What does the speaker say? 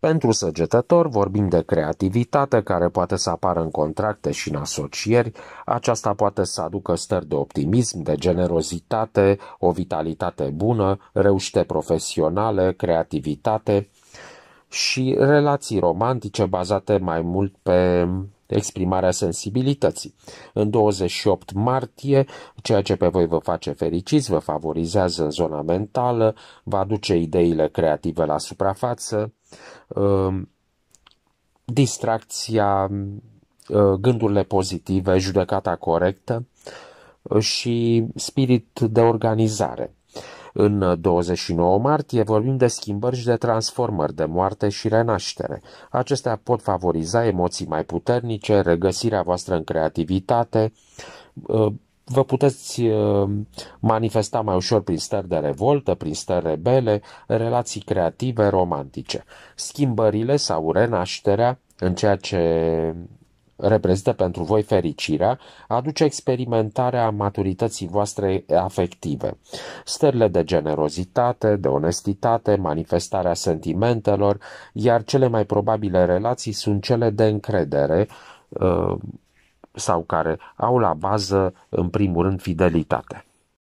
Pentru săgetător vorbim de creativitate care poate să apară în contracte și în asocieri, aceasta poate să aducă stări de optimism, de generozitate, o vitalitate bună, reușite profesionale, creativitate și relații romantice bazate mai mult pe exprimarea sensibilității. În 28 martie, ceea ce pe voi vă face fericiți, vă favorizează în zona mentală, vă aduce ideile creative la suprafață, um, distracția, uh, gândurile pozitive, judecata corectă uh, și spirit de organizare. În 29 martie vorbim de schimbări și de transformări, de moarte și renaștere. Acestea pot favoriza emoții mai puternice, regăsirea voastră în creativitate, uh, vă puteți uh, manifesta mai ușor prin stări de revoltă, prin stări rebele, relații creative, romantice. Schimbările sau renașterea în ceea ce reprezintă pentru voi fericirea, aduce experimentarea maturității voastre afective. Stările de generozitate, de onestitate, manifestarea sentimentelor, iar cele mai probabile relații sunt cele de încredere uh, sau care au la bază, în primul rând, fidelitate.